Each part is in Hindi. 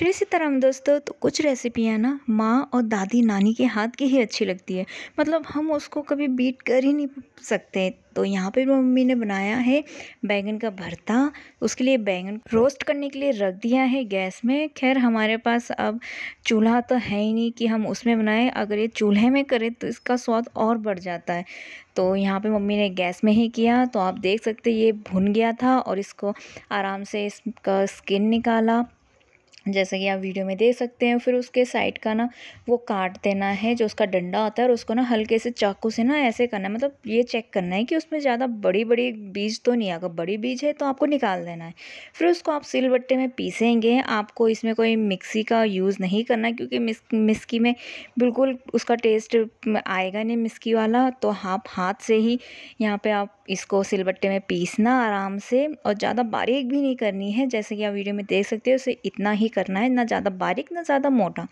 श्री सीताराम दोस्तों तो कुछ रेसिपियाँ ना माँ और दादी नानी के हाथ की ही अच्छी लगती है मतलब हम उसको कभी बीट कर ही नहीं सकते तो यहाँ पे मम्मी ने बनाया है बैंगन का भरता उसके लिए बैंगन रोस्ट करने के लिए रख दिया है गैस में खैर हमारे पास अब चूल्हा तो है ही नहीं कि हम उसमें बनाएं अगर ये चूल्हे में करें तो इसका स्वाद और बढ़ जाता है तो यहाँ पे मम्मी ने गैस में ही किया तो आप देख सकते ये भुन गया था और इसको आराम से इसका स्किन निकाला जैसा कि आप वीडियो में देख सकते हैं फिर उसके साइड का ना वो काट देना है जो उसका डंडा होता है और उसको ना हल्के से चाकू से ना ऐसे करना है मतलब ये चेक करना है कि उसमें ज़्यादा बड़ी बड़ी बीज तो नहीं अगर बड़ी बीज है तो आपको निकाल देना है फिर उसको आप सिल बट्टे में पीसेंगे आपको इसमें कोई मिक्सी का यूज़ नहीं करना क्योंकि मिस मिस्की में बिल्कुल उसका टेस्ट आएगा नहीं मिस्की वाला तो आप हाथ से ही यहाँ पर आप इसको सिल बट्टे में पीसना आराम से और ज़्यादा बारीक भी नहीं करनी है जैसे कि आप वीडियो में देख सकते हो उसे इतना ही ही करना है ना ज़्यादा बारीक ना ज़्यादा मोटा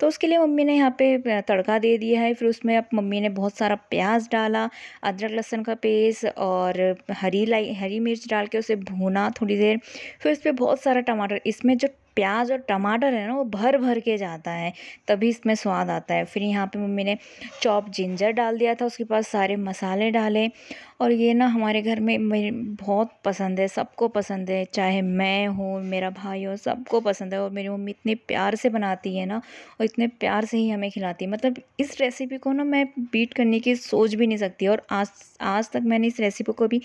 तो उसके लिए मम्मी ने यहाँ पे तड़का दे दिया है फिर उसमें अब मम्मी ने बहुत सारा प्याज डाला अदरक लहसुन का पेस्ट और हरी लाई हरी मिर्च डाल के उसे भूना थोड़ी देर फिर उस पर बहुत सारा टमाटर इसमें जो प्याज और टमाटर है ना वो भर भर के जाता है तभी इसमें स्वाद आता है फिर यहाँ पे मम्मी ने चॉप जिंजर डाल दिया था उसके पास सारे मसाले डाले और ये ना हमारे घर में मेरे बहुत पसंद है सबको पसंद है चाहे मैं हूँ मेरा भाई हो सबको पसंद है और मेरी मम्मी इतने प्यार से बनाती है ना और इतने प्यार से ही हमें खिलाती है मतलब इस रेसिपी को ना मैं बीट करने की सोच भी नहीं सकती और आज आज तक मैंने इस रेसिपी को भी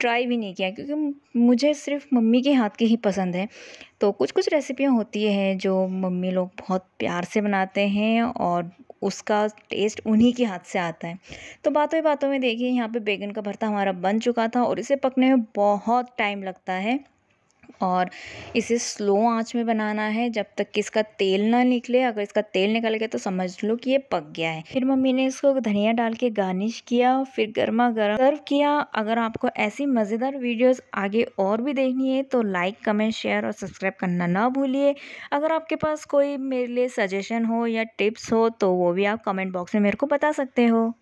ट्राई भी नहीं किया क्योंकि मुझे सिर्फ मम्मी के हाथ के ही पसंद है तो कुछ कुछ रेसिपियाँ होती हैं जो मम्मी लोग बहुत प्यार से बनाते हैं और उसका टेस्ट उन्हीं के हाथ से आता है तो बातों ही बातों में देखिए यहाँ पे बैगन का भरता हमारा बन चुका था और इसे पकने में बहुत टाइम लगता है और इसे स्लो आंच में बनाना है जब तक कि इसका तेल ना निकले अगर इसका तेल निकल गया तो समझ लो कि ये पक गया है फिर मम्मी ने इसको धनिया डाल के गार्निश किया फिर गर्मा गर्म सर्व किया अगर आपको ऐसी मज़ेदार वीडियोस आगे और भी देखनी है तो लाइक कमेंट शेयर और सब्सक्राइब करना ना भूलिए अगर आपके पास कोई मेरे लिए सजेशन हो या टिप्स हो तो वो भी आप कमेंट बॉक्स में मेरे को बता सकते हो